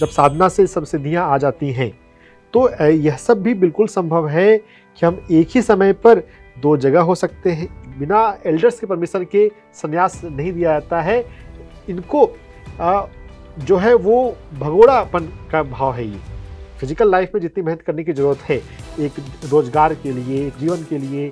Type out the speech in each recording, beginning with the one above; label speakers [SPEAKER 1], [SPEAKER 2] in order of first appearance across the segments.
[SPEAKER 1] जब साधना से सब सिद्धियाँ आ जाती हैं तो यह सब भी बिल्कुल संभव है कि हम एक ही समय पर दो जगह हो सकते हैं बिना एल्डर्स के परमिशन के संन्यास नहीं दिया जाता है इनको आ, जो है वो भगोड़ापन का भाव है ये फिजिकल लाइफ में जितनी मेहनत करने की ज़रूरत है एक रोज़गार के लिए एक जीवन के लिए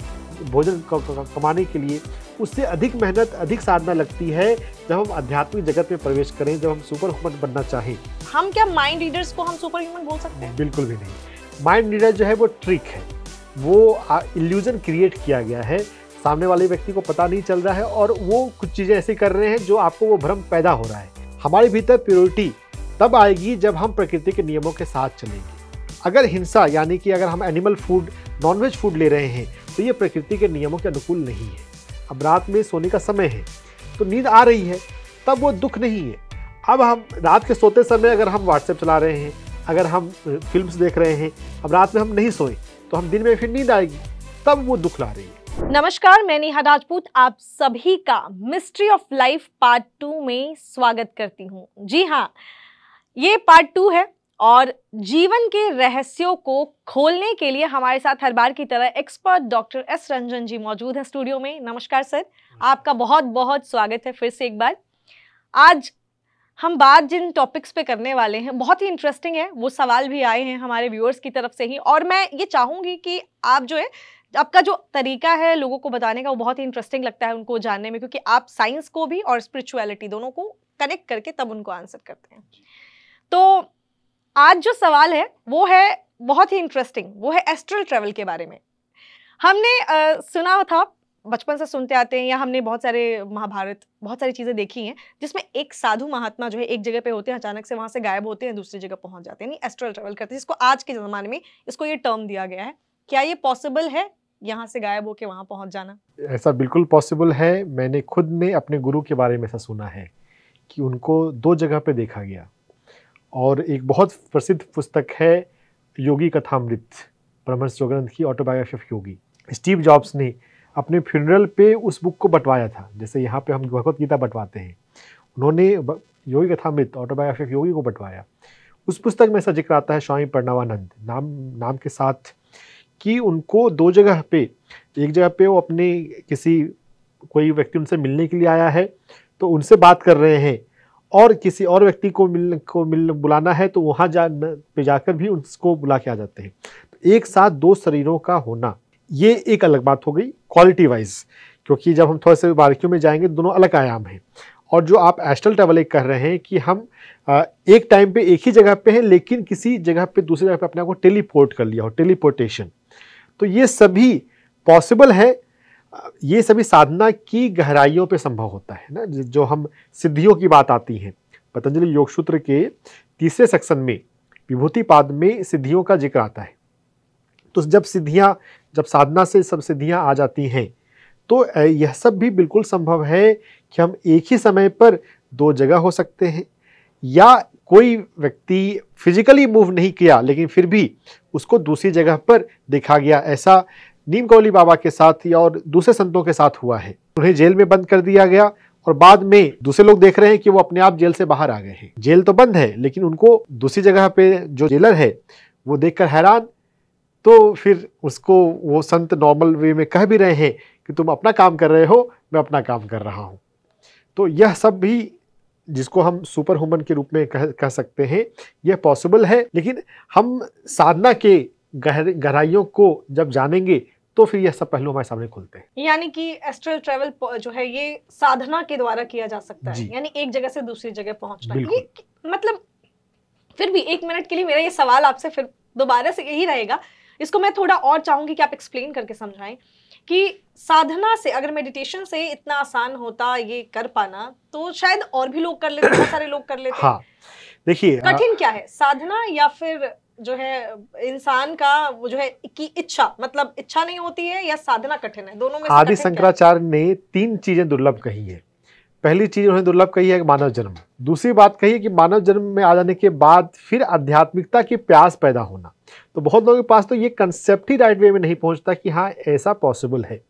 [SPEAKER 1] भोजन कमाने के लिए उससे अधिक मेहनत अधिक साधना लगती है जब हम आध्यात्मिक जगत में प्रवेश करें जब हम सुपर ह्यूमन बनना चाहें
[SPEAKER 2] हम क्या माइंड रीडर्स को हम सुपर ह्यूमन बोल सकते
[SPEAKER 1] हैं बिल्कुल भी नहीं माइंड रीडर जो है वो ट्रिक है वो इल्यूजन क्रिएट किया गया है सामने वाले व्यक्ति को पता नहीं चल रहा है और वो कुछ चीज़ें ऐसी कर रहे हैं जो आपको वो भ्रम पैदा हो रहा है हमारे भीतर प्योरिटी तब आएगी जब हम प्रकृति के नियमों के साथ चलेंगे अगर हिंसा यानी कि अगर हम एनिमल फूड नॉनवेज फूड ले रहे हैं तो ये प्रकृति के नियमों के अनुकूल नहीं है अब रात में सोने का समय है तो नींद आ रही है तब वो दुख नहीं है अब हम रात के सोते समय अगर हम व्हाट्सएप चला रहे हैं अगर हम फिल्म देख रहे हैं अब रात में हम नहीं सोए तो हम दिन में फिर नींद आएगी तब वो दुख ला रही है
[SPEAKER 2] नमस्कार मैं नेहा राजपूत आप सभी का mystery of life part two में स्वागत करती हूँ जी हाँ ये पार्ट टू है और जीवन के रहस्यों को खोलने के लिए हमारे साथ हर बार की तरह expert doctor S Ranjan ji मौजूद हैं स्टूडियो में नमस्कार सर आपका बहुत बहुत स्वागत है फिर से एक बार आज हम बात जिन टॉपिक्स पे करने वाले हैं बहुत ही इंटरेस्टिंग है वो सवाल भी आए हैं हमारे व्यूअर्स की तरफ से ही और मैं ये चाहूँगी कि आप जो है आपका जो तरीका है लोगों को बताने का वो बहुत ही इंटरेस्टिंग लगता है उनको जानने में क्योंकि आप साइंस को भी और स्पिरिचुअलिटी दोनों को कनेक्ट करके तब उनको आंसर करते हैं तो आज जो सवाल है वो है बहुत ही इंटरेस्टिंग वो है एस्ट्रल ट्रेवल के बारे में हमने आ, सुना था बचपन से सुनते आते हैं या हमने बहुत सारे महाभारत बहुत सारी चीज़ें देखी हैं जिसमें एक साधु महात्मा जो है एक जगह पे होते हैं अचानक से वहाँ से गायब होते हैं दूसरी जगह पहुँच जाते हैं यानी एस्ट्रल ट्रेवल करते हैं जिसको आज के ज़माने में इसको ये टर्म दिया गया है क्या ये पॉसिबल है यहाँ से गायब होके वहाँ पहुँच जाना
[SPEAKER 1] ऐसा बिल्कुल पॉसिबल है मैंने खुद ने अपने गुरु के बारे में ऐसा सुना है कि उनको दो जगह पर देखा गया और एक बहुत प्रसिद्ध पुस्तक है योगी कथामृत परमहंस जोगरंथ की autobiography of yogi Steve Jobs ने अपने फ्यूनरल पे उस बुक को बंटवाया था जैसे यहाँ पे हम भगवत गीता बंटवाते हैं उन्होंने योगी कथामृत ऑटोबायोग्राफी ऑफ योगी को बंटवाया उस पुस्तक में ऐसा जिक्र आता है स्वामी प्रणवानंद नाम नाम के साथ कि उनको दो जगह पे एक जगह पे वो अपने किसी कोई व्यक्ति उनसे मिलने के लिए आया है तो उनसे बात कर रहे हैं और किसी और व्यक्ति को मिल को मिल बुलाना है तो वहाँ जा पे जाकर भी उनको बुला के आ जाते हैं तो एक साथ दो शरीरों का होना ये एक अलग बात हो गई क्वालिटी वाइज क्योंकि जब हम थोड़े से बारीकियों में जाएंगे दोनों अलग आयाम हैं और जो आप एस्ट्रल ट्रेवल एक कर रहे हैं कि हम एक टाइम पे एक ही जगह पे हैं लेकिन किसी जगह पे दूसरी जगह पे अपने आप को टेलीपोर्ट कर लिया हो टेलीपोर्टेशन तो ये सभी पॉसिबल है ये सभी साधना की गहराइयों पे संभव होता है ना जो हम सिद्धियों की बात आती है पतंजलि योग सूत्र के तीसरे सेक्शन में विभूति पाद में सिद्धियों का जिक्र आता है तो जब सिद्धियाँ जब साधना से सब सिद्धियाँ आ जाती हैं तो यह सब भी बिल्कुल संभव है कि हम एक ही समय पर दो जगह हो सकते हैं या कोई व्यक्ति फिजिकली मूव नहीं किया लेकिन फिर भी उसको दूसरी जगह पर देखा गया ऐसा नीम कौली बाबा के साथ या और दूसरे संतों के साथ हुआ है उन्हें जेल में बंद कर दिया गया और बाद में दूसरे लोग देख रहे हैं कि वो अपने आप जेल से बाहर आ गए हैं जेल तो बंद है लेकिन उनको दूसरी जगह पे जो जेलर है वो देखकर हैरान तो फिर उसको वो संत नॉर्मल वे में कह भी रहे हैं कि तुम अपना काम कर रहे हो मैं अपना काम कर रहा हूँ तो यह सब भी जिसको हम सुपर ह्यूमन के रूप में कह कह सकते हैं यह पॉसिबल है लेकिन हम साधना के गहर गहराइयों को जब जानेंगे तो फिर यह सब पहलू हमारे सामने खुलते
[SPEAKER 2] हैं यानी कि एस्ट्रल ट्रेवल जो है ये साधना के द्वारा किया जा सकता है यानी एक जगह से दूसरी जगह पहुंचना ये मतलब फिर भी एक मिनट के लिए मेरा ये सवाल आपसे फिर दोबारा से यही रहेगा इसको मैं थोड़ा और चाहूंगी कि आप एक्सप्लेन करके समझाएं कि साधना से अगर मेडिटेशन से इतना आसान होता ये कर पाना तो शायद और भी लोग कर लेते बहुत सारे लोग कर लेते हाँ
[SPEAKER 1] देखिए कठिन
[SPEAKER 2] क्या है साधना या फिर जो है इंसान का वो जो है की इच्छा मतलब इच्छा नहीं होती है या साधना कठिन है दोनों में आदि शंकराचार्य
[SPEAKER 1] ने तीन चीजें दुर्लभ कही है पहली चीज उन्होंने दुर्लभ कही है मानव जन्म दूसरी बात कही है कि मानव जन्म में आ जाने के बाद फिर आध्यात्मिकता की प्यास पैदा होना तो बहुत लोगों के पास तो ये कंसेप्ट ही राइट वे में नहीं पहुंचता कि हाँ ऐसा पॉसिबल है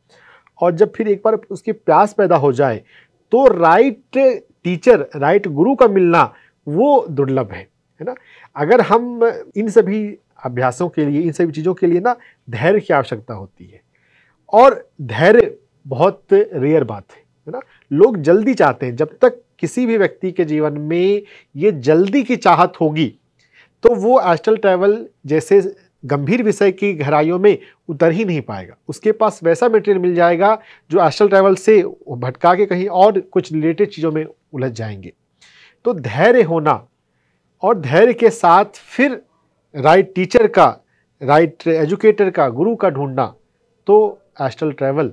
[SPEAKER 1] और जब फिर एक बार उसकी प्यास पैदा हो जाए तो राइट टीचर राइट गुरु का मिलना वो दुर्लभ है है ना अगर हम इन सभी अभ्यासों के लिए इन सभी चीज़ों के लिए ना धैर्य की आवश्यकता होती है और धैर्य बहुत रेयर बात है है ना लोग जल्दी चाहते हैं जब तक किसी भी व्यक्ति के जीवन में ये जल्दी की चाहत होगी तो वो एस्टल ट्रैवल जैसे गंभीर विषय की गहराइयों में उतर ही नहीं पाएगा उसके पास वैसा मटेरियल मिल जाएगा जो एस्टल ट्रैवल से भटका के कहीं और कुछ रिलेटेड चीज़ों में उलझ जाएंगे तो धैर्य होना और धैर्य के साथ फिर राइट टीचर का राइट एजुकेटर का गुरु का ढूंढना तो एस्ट्रल ट्रैवल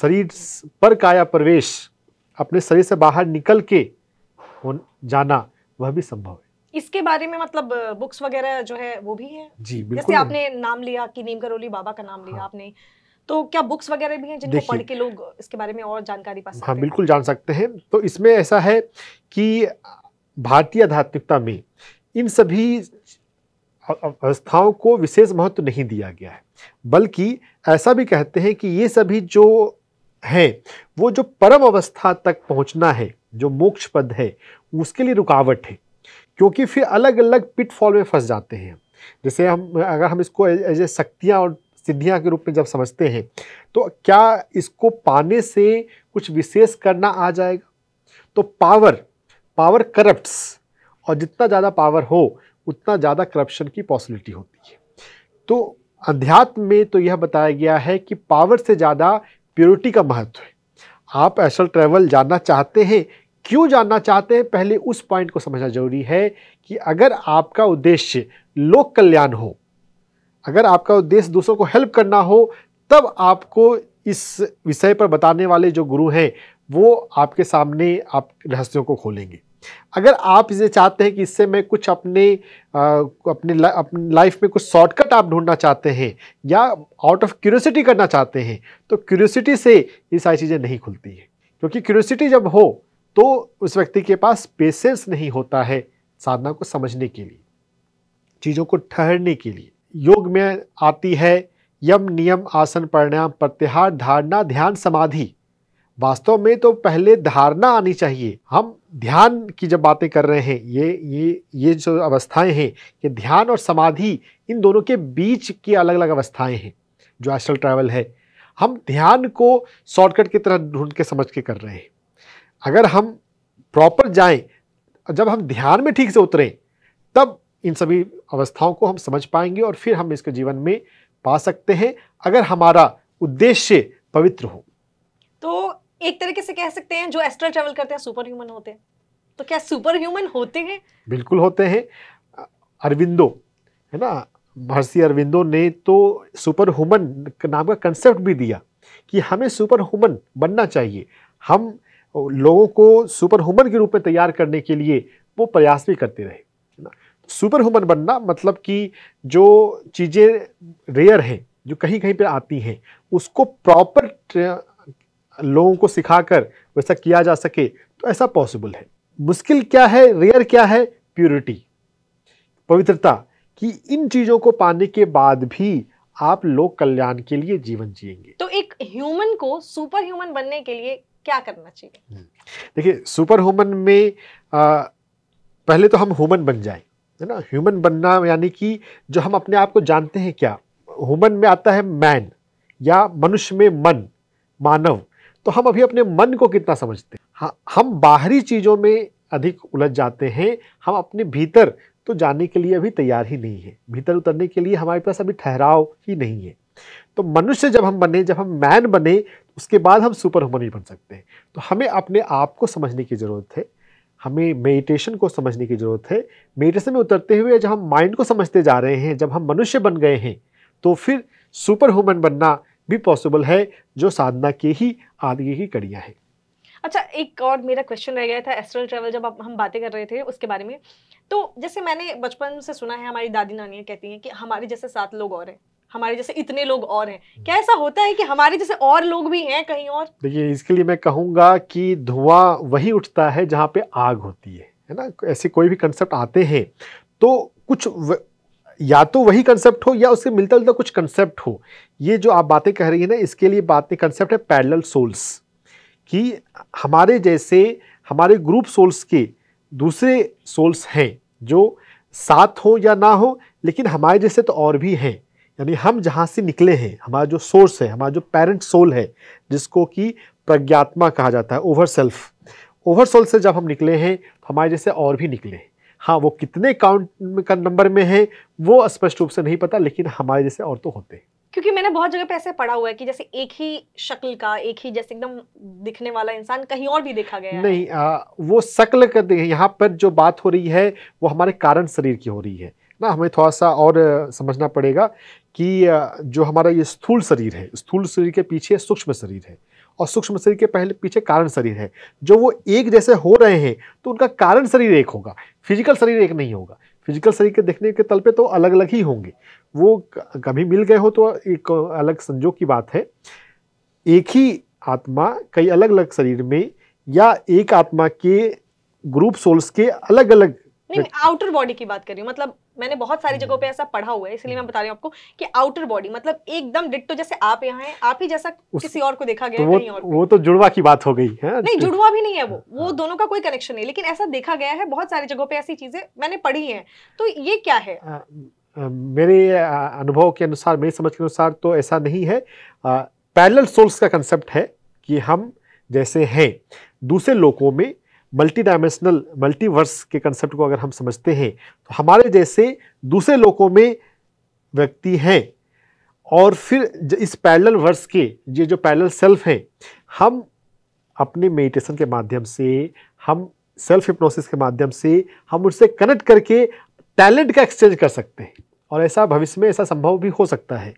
[SPEAKER 1] शरीर पर काया प्रवेश अपने शरीर से बाहर निकल के जाना वह भी संभव है
[SPEAKER 2] इसके बारे में मतलब बुक्स वगैरह जो है वो भी है
[SPEAKER 1] जी बिल्कुल जैसे आपने
[SPEAKER 2] नाम लिया कि नीम करोली बाबा का नाम लिया हाँ। आपने तो क्या बुक्स वगैरह भी हैं जिनको पढ़ के लोग इसके बारे में और जानकारी पा सकते हाँ बिल्कुल
[SPEAKER 1] जान सकते हैं तो इसमें ऐसा है कि भारतीय आध्यात्मिकता में इन सभी अवस्थाओं को विशेष महत्व नहीं दिया गया है बल्कि ऐसा भी कहते हैं कि ये सभी जो हैं वो जो परम अवस्था तक पहुंचना है जो मोक्ष पद है उसके लिए रुकावट है क्योंकि फिर अलग अलग पिटफॉल में फंस जाते हैं जैसे हम अगर हम इसको एज ए शक्तियाँ और सिद्धियाँ के रूप में जब समझते हैं तो क्या इसको पाने से कुछ विशेष करना आ जाएगा तो पावर पावर करप्ट्स और जितना ज़्यादा पावर हो उतना ज़्यादा करप्शन की पॉसिबिलिटी होती है तो अध्यात्म में तो यह बताया गया है कि पावर से ज़्यादा प्योरिटी का महत्व है आप एसल ट्रैवल जानना चाहते हैं क्यों जानना चाहते हैं पहले उस पॉइंट को समझना जरूरी है कि अगर आपका उद्देश्य लोक कल्याण हो अगर आपका उद्देश्य दूसरों को हेल्प करना हो तब आपको इस विषय पर बताने वाले जो गुरु हैं वो आपके सामने आप रहस्यों को खोलेंगे अगर आप इसे चाहते हैं कि इससे मैं कुछ अपने आ, अपने ला, अपने लाइफ में कुछ शॉर्टकट आप ढूंढना चाहते हैं या आउट ऑफ क्यूरियोसिटी करना चाहते हैं तो क्यूरियोसिटी से ये सारी चीज़ें नहीं खुलती है क्योंकि क्यूरियोसिटी जब हो तो उस व्यक्ति के पास पेशेंस नहीं होता है साधना को समझने के लिए चीज़ों को ठहरने के लिए योग में आती है यम नियम आसन प्रणायाम प्रत्याहार धारणा ध्यान समाधि वास्तव में तो पहले धारणा आनी चाहिए हम ध्यान की जब बातें कर रहे हैं ये ये ये जो अवस्थाएं हैं कि ध्यान और समाधि इन दोनों के बीच की अलग अलग अवस्थाएं हैं जो एस्ट्रल ट्रैवल है हम ध्यान को शॉर्टकट की तरह ढूंढ के समझ के कर रहे हैं अगर हम प्रॉपर जाएं जब हम ध्यान में ठीक से उतरें तब इन सभी अवस्थाओं को हम समझ पाएंगे और फिर हम इसके जीवन में पा सकते हैं अगर हमारा उद्देश्य पवित्र हो
[SPEAKER 2] तो एक तरीके से कह सकते हैं जो एस्ट्रल ट्रेवल करते हैं सुपर ह्यूमन होते हैं तो क्या सुपर ह्यूमन होते हैं
[SPEAKER 1] बिल्कुल होते हैं अरविंदो है ना महर्षि अरविंदो ने तो सुपर ह्यूमन नाम का कंसेप्ट भी दिया कि हमें सुपर ह्यूमन बनना चाहिए हम लोगों को सुपर ह्यूमन के रूप में तैयार करने के लिए वो प्रयास भी करते रहे सुपर ह्यूमन बनना मतलब कि जो चीज़ें रेयर हैं जो कहीं कहीं पर आती हैं उसको प्रॉपर लोगों को सिखाकर वैसा किया जा सके तो ऐसा पॉसिबल है मुश्किल क्या है रेयर क्या है प्योरिटी पवित्रता कि इन चीज़ों को पाने के बाद भी आप लोग कल्याण के लिए जीवन जिएंगे
[SPEAKER 2] तो एक ह्यूमन को सुपर ह्यूमन बनने के लिए क्या करना चाहिए हम्म।
[SPEAKER 1] देखिए सुपर ह्यूमन में आ, पहले तो हम ह्यूमन बन जाए है ना ह्यूमन बनना यानी कि जो हम अपने आप को जानते हैं क्या ह्यूमन में आता है मैन या मनुष्य में मन मानव तो हम अभी अपने मन को कितना समझते हैं हाँ हम बाहरी चीज़ों में अधिक उलझ जाते हैं हम अपने भीतर तो जाने के लिए अभी तैयार ही नहीं है भीतर उतरने के लिए हमारे पास अभी ठहराव ही नहीं है तो मनुष्य जब हम बने जब हम मैन बने उसके बाद हम सुपर ह्यूमन भी बन सकते हैं तो हमें अपने आप को समझने की ज़रूरत है हमें मेडिटेशन को समझने की ज़रूरत है मेडिटेशन में उतरते हुए जब हम माइंड को समझते जा रहे हैं जब हम मनुष्य बन गए हैं तो फिर सुपर ह्यूमन बनना भी पॉसिबल है जो साधना के ही आगे की कड़ियाँ हैं
[SPEAKER 2] अच्छा एक और मेरा क्वेश्चन रह गया था एस्ट्रल ट्रेवल जब हम बातें कर रहे थे उसके बारे में तो जैसे मैंने बचपन से सुना है हमारी दादी नानियाँ कहती हैं कि हमारे जैसे सात लोग और हैं हमारे जैसे इतने लोग और हैं हम्म। क्या ऐसा होता है कि हमारे जैसे और लोग भी हैं कहीं और
[SPEAKER 1] देखिए इसके लिए मैं कहूँगा कि धुआं वही उठता है जहाँ पे आग होती है है ना ऐसे कोई भी कंसेप्ट आते हैं तो कुछ या तो वही कंसेप्ट हो या उससे मिलता जुलता कुछ कंसेप्ट हो ये जो आप बातें कह रही हैं ना इसके लिए बात कंसेप्ट है पैरेलल सोल्स कि हमारे जैसे हमारे ग्रुप सोल्स के दूसरे सोल्स हैं जो साथ हो या ना हो लेकिन हमारे जैसे तो और भी हैं यानी हम जहाँ से निकले हैं हमारा जो सोर्स है हमारा जो पेरेंट सोल है जिसको कि प्रज्ञात्मा कहा जाता है ओवर सेल्फ ओवर सोल से जब हम निकले हैं तो हमारे जैसे और भी निकले हैं हाँ वो कितने काउंट का नंबर में है वो स्पष्ट रूप से नहीं पता लेकिन हमारे जैसे और तो होते हैं
[SPEAKER 2] क्योंकि मैंने बहुत जगह पे ऐसे पढ़ा हुआ है कि जैसे एक ही शक्ल का एक ही जैसे एकदम दिखने वाला इंसान कहीं और भी देखा गया नहीं
[SPEAKER 1] आ, वो शक्ल का यहाँ पर जो बात हो रही है वो हमारे कारण शरीर की हो रही है ना हमें थोड़ा सा और समझना पड़ेगा कि जो हमारा ये स्थूल शरीर है स्थूल शरीर के पीछे सूक्ष्म शरीर है और सूक्ष्म शरीर के पहले पीछे कारण शरीर है जो वो एक जैसे हो रहे हैं तो उनका कारण शरीर एक होगा फिजिकल शरीर एक नहीं होगा फिजिकल शरीर के देखने के तल पे तो अलग अलग ही होंगे वो कभी मिल गए हो तो एक अलग संजोग की बात है एक ही आत्मा कई अलग अलग शरीर में या एक आत्मा के ग्रुप सोल्स के अलग अलग नहीं मैं
[SPEAKER 2] आउटर बॉडी की बात कर रही हूँ मतलब मैंने बहुत सारी जगहों पे ऐसा पढ़ा हुआ है इसलिए मैं बता रही हूँ आपको कि आउटर बॉडी मतलब एकदम डिट्टो जैसे आप यहाँ हैं आप ही जैसा उस... किसी और को देखा गया तो वो, और
[SPEAKER 1] वो तो जुड़वा की बात हो गई है नहीं जुड़वा भी
[SPEAKER 2] नहीं है वो वो हाँ। दोनों का कोई कनेक्शन नहीं लेकिन ऐसा देखा गया है बहुत सारी जगहों पर ऐसी चीजें मैंने पढ़ी है तो ये क्या है
[SPEAKER 1] मेरे अनुभव के अनुसार मेरी समझ के अनुसार तो ऐसा नहीं है पैरल सोल्स का कंसेप्ट है कि हम जैसे हैं दूसरे लोगों में मल्टी डायमेंशनल मल्टीवर्स के कंसेप्ट को अगर हम समझते हैं तो हमारे जैसे दूसरे लोगों में व्यक्ति हैं और फिर इस पैरेलल वर्स के ये जो पैरेलल सेल्फ हैं हम अपने मेडिटेशन के माध्यम से हम सेल्फ हिप्नोसिस के माध्यम से हम उससे कनेक्ट करके टैलेंट का एक्सचेंज कर सकते हैं और ऐसा भविष्य में ऐसा संभव भी हो सकता है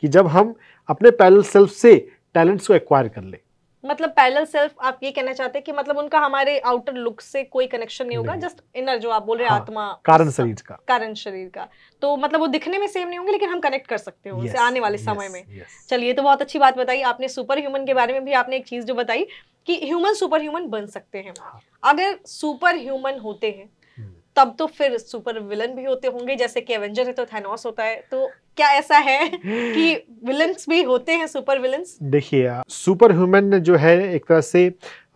[SPEAKER 1] कि जब हम अपने पैरेलल सेल्फ से टैलेंट्स को एक्वायर कर लें
[SPEAKER 2] मतलब पैरेलल सेल्फ आप ये कहना चाहते हैं कि मतलब उनका हमारे आउटर लुक से कोई कनेक्शन नहीं होगा जस्ट इनर जो आप बोल रहे हैं हाँ, आत्मा
[SPEAKER 1] कारण शरीर का
[SPEAKER 2] कारण शरीर का तो मतलब वो दिखने में सेम नहीं होंगे लेकिन हम कनेक्ट कर सकते हो yes, आने वाले yes, समय में yes. चलिए तो बहुत अच्छी बात बताई आपने सुपर ह्यूमन के बारे में भी आपने एक चीज जो बताई कि ह्यूमन सुपर ह्यूमन बन सकते हैं हाँ। अगर सुपर ह्यूमन होते हैं हम्म। तब तो फिर सुपर विलन भी होते होंगे जैसे कि एवेंजर है तो थैनोस होता है तो क्या ऐसा है कि विलन्स भी होते हैं सुपर विलन्स
[SPEAKER 1] देखिए सुपर ह्यूमन जो है एक तरह से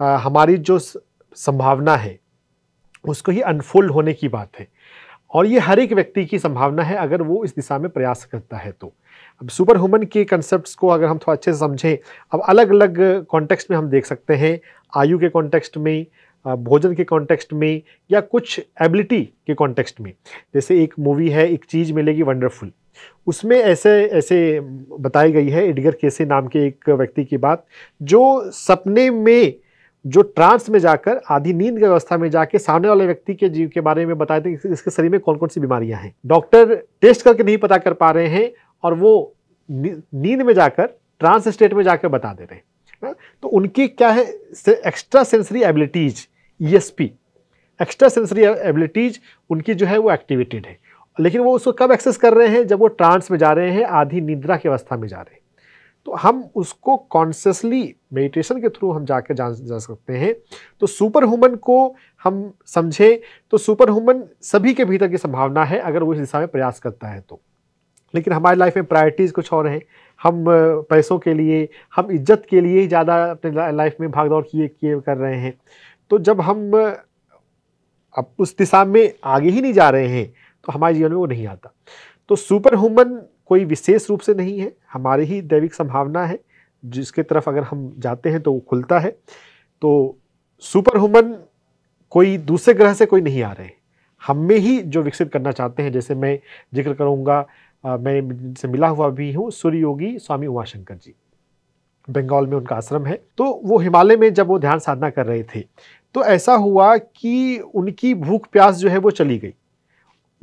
[SPEAKER 1] आ, हमारी जो संभावना है उसको ही अनफोल्ड होने की बात है और ये हर एक व्यक्ति की संभावना है अगर वो इस दिशा में प्रयास करता है तो अब सुपर ह्यूमन के कंसेप्ट को अगर हम थोड़ा अच्छे से समझें अब अलग अलग कॉन्टेक्स्ट में हम देख सकते हैं आयु के कॉन्टेक्स्ट में भोजन के कॉन्टेक्स्ट में या कुछ एबिलिटी के कॉन्टेक्स्ट में जैसे एक मूवी है एक चीज़ मिलेगी वंडरफुल उसमें ऐसे ऐसे बताई गई है एडगर केसे नाम के एक व्यक्ति की बात जो सपने में जो ट्रांस में जाकर आधी नींद की अवस्था में जाकर सामने वाले व्यक्ति के जीव के बारे में बताए थे इसके शरीर में कौन कौन सी बीमारियां हैं डॉक्टर टेस्ट करके नहीं पता कर पा रहे हैं और वो नींद में जाकर ट्रांस स्टेट में जाकर बता दे रहे हैं तो उनकी क्या है एक्स्ट्रा सेंसरी एबिलिटीज ई एक्स्ट्रा सेंसरी एबिलिटीज उनकी जो है वो एक्टिवेटेड है लेकिन वो उसको कब एक्सेस कर रहे हैं जब वो ट्रांस में जा रहे हैं आधी निद्रा की अवस्था में जा रहे हैं तो हम उसको कॉन्शियसली मेडिटेशन के थ्रू हम जाकर जान जा सकते हैं तो सुपर ह्यूमन को हम समझें तो सुपर ह्यूमन सभी के भीतर की संभावना है अगर वो इस दिशा में प्रयास करता है तो लेकिन हमारी लाइफ में प्रायोरिटीज़ कुछ और हैं हम पैसों के लिए हम इज्जत के लिए ही ज़्यादा अपने लाइफ में भाग दौड़ किए किए कर रहे हैं तो जब हम अब उस दिशा में आगे ही नहीं जा रहे हैं तो हमारे जीवन में वो नहीं आता तो सुपर ह्यूमन कोई विशेष रूप से नहीं है हमारे ही दैविक संभावना है जिसके तरफ अगर हम जाते हैं तो वो खुलता है तो सुपर ह्यूमन कोई दूसरे ग्रह से कोई नहीं आ रहे हम में ही जो विकसित करना चाहते हैं जैसे मैं जिक्र करूँगा मैं जिनसे मिला हुआ भी हूँ सूर्य योगी स्वामी उमाशंकर जी बंगाल में उनका आश्रम है तो वो हिमालय में जब वो ध्यान साधना कर रहे थे तो ऐसा हुआ कि उनकी भूख प्यास जो है वो चली गई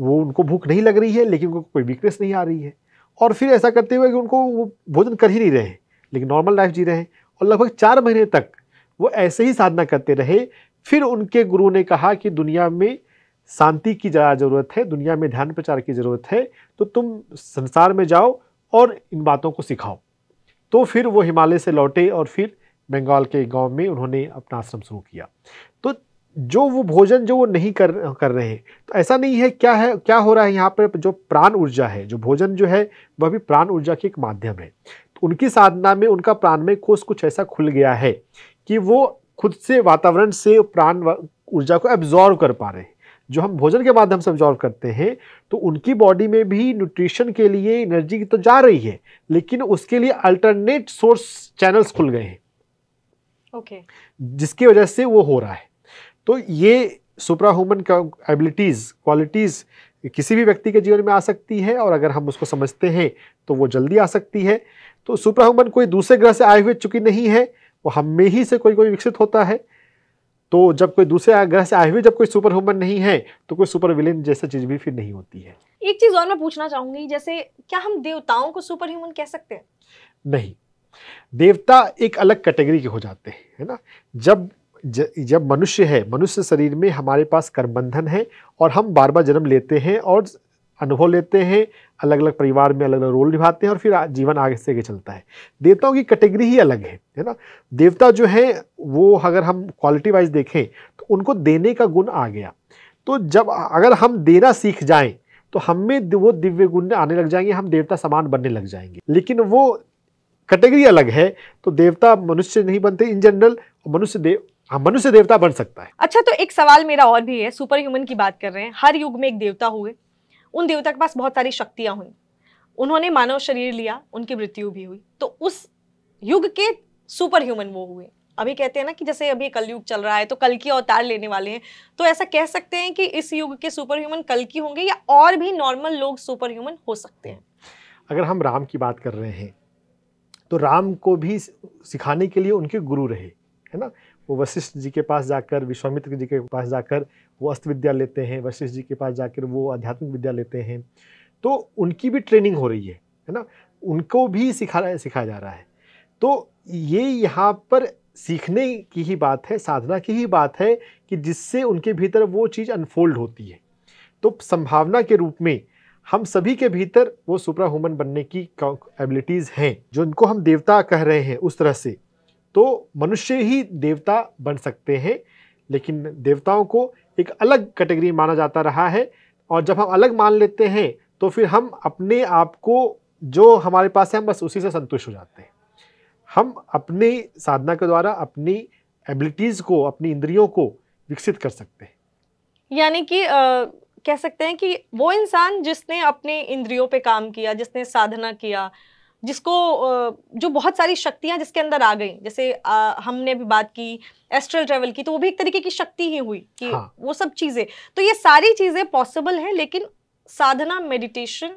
[SPEAKER 1] वो उनको भूख नहीं लग रही है लेकिन उनको कोई वीकनेस नहीं आ रही है और फिर ऐसा करते हुए कि उनको वो भोजन कर ही नहीं रहे लेकिन नॉर्मल लाइफ जी रहे हैं और लगभग चार महीने तक वो ऐसे ही साधना करते रहे फिर उनके गुरु ने कहा कि दुनिया में शांति की ज़्यादा ज़रूरत है दुनिया में ध्यान प्रचार की ज़रूरत है तो तुम संसार में जाओ और इन बातों को सिखाओ तो फिर वो हिमालय से लौटे और फिर बंगाल के गांव में उन्होंने अपना आश्रम शुरू किया तो जो वो भोजन जो वो नहीं कर कर रहे हैं तो ऐसा नहीं है क्या है क्या हो रहा है यहाँ पर जो प्राण ऊर्जा है जो भोजन जो है वह भी प्राण ऊर्जा के एक माध्यम है तो उनकी साधना में उनका प्राणमय कोष कुछ ऐसा खुल गया है कि वो खुद से वातावरण से प्राण ऊर्जा को एब्जॉर्व कर पा रहे हैं जो हम भोजन के माध्यम से एब्जॉर्व करते हैं तो उनकी बॉडी में भी न्यूट्रिशन के लिए एनर्जी तो जा रही है लेकिन उसके लिए अल्टरनेट सोर्स चैनल्स खुल गए हैं ओके okay. जिसकी वजह से वो हो रहा है तो ये सुपरा ह्यूमन एबिलिटीज़ क्वालिटीज़ किसी भी व्यक्ति के जीवन में आ सकती है और अगर हम उसको समझते हैं तो वो जल्दी आ सकती है तो सुपरा ह्यूमन कोई दूसरे ग्रह से आए हुए चुकी नहीं है वो हम में ही से कोई कोई विकसित होता है तो जब कोई दूसरे ग्रह से आए हुए जब कोई सुपर ह्यूमन नहीं है तो कोई सुपर विलेन जैसा चीज भी फिर नहीं होती है
[SPEAKER 2] एक चीज और मैं पूछना चाहूंगी जैसे क्या हम देवताओं को सुपर ह्यूमन कह सकते हैं
[SPEAKER 1] नहीं देवता एक अलग कैटेगरी के हो जाते हैं है ना जब जब मनुष्य है मनुष्य शरीर में हमारे पास कर्मबंधन है और हम बार बार जन्म लेते हैं और अनुभव लेते हैं अलग अलग परिवार में अलग अलग रोल निभाते हैं और फिर जीवन आगे से आगे चलता है देवताओं की कैटेगरी ही अलग है है ना देवता जो है वो अगर हम क्वालिटी वाइज देखें तो उनको देने का गुण आ गया तो जब अगर हम देना सीख जाएं तो हमें वो दिव्य गुण आने लग जाएंगे हम देवता समान बनने लग जाएंगे लेकिन वो कैटेगरी अलग है तो देवता मनुष्य नहीं बनते इन जनरल मनुष्य देव हाँ मनुष्य देवता बन सकता है
[SPEAKER 2] अच्छा तो एक सवाल मेरा और भी है सुपर ह्यूमन की बात कर रहे हैं हर युग में एक देवता हुए उन देवता के पास बहुत सारी शक्तियां हुई उन्होंने मानव शरीर लिया उनकी मृत्यु भी हुई तो उस युग के सुपर ह्यूमन वो हुए अभी कहते हैं ना कि जैसे अभी कलयुग चल रहा है तो कल की अवतार लेने वाले हैं तो ऐसा कह सकते हैं कि इस युग के सुपर ह्यूमन कल की होंगे या और भी नॉर्मल लोग सुपर ह्यूमन हो सकते हैं
[SPEAKER 1] अगर हम राम की बात कर रहे हैं तो राम को भी सिखाने के लिए उनके गुरु रहे है ना वो वशिष्ठ जी के पास जाकर विश्वामित्र जी के पास जाकर वो अस्त्र विद्या लेते हैं वशिष्ठ जी के पास जाकर वो आध्यात्मिक विद्या लेते हैं तो उनकी भी ट्रेनिंग हो रही है है ना उनको भी सिखा सिखाया जा रहा है तो ये यहाँ पर सीखने की ही बात है साधना की ही बात है कि जिससे उनके भीतर वो चीज़ अनफोल्ड होती है तो संभावना के रूप में हम सभी के भीतर वो सुपरा ह्यूमन बनने की एबिलिटीज़ हैं जो उनको हम देवता कह रहे हैं उस तरह से तो मनुष्य ही देवता बन सकते हैं लेकिन देवताओं को एक अलग कैटेगरी माना जाता रहा है और जब हम अलग मान लेते हैं तो फिर हम अपने आप को जो हमारे पास है हम बस उसी से संतुष्ट हो जाते हैं हम अपनी साधना के द्वारा अपनी एबिलिटीज़ को अपनी इंद्रियों को विकसित कर सकते हैं
[SPEAKER 2] यानी कि आ, कह सकते हैं कि वो इंसान जिसने अपने इंद्रियों पे काम किया जिसने साधना किया जिसको जो बहुत सारी शक्तियां जिसके अंदर आ गई जैसे आ, हमने भी बात की एस्ट्रल ट्रेवल की तो वो भी एक तरीके की शक्ति ही हुई कि हाँ. वो सब चीज़ें तो ये सारी चीज़ें पॉसिबल है लेकिन साधना मेडिटेशन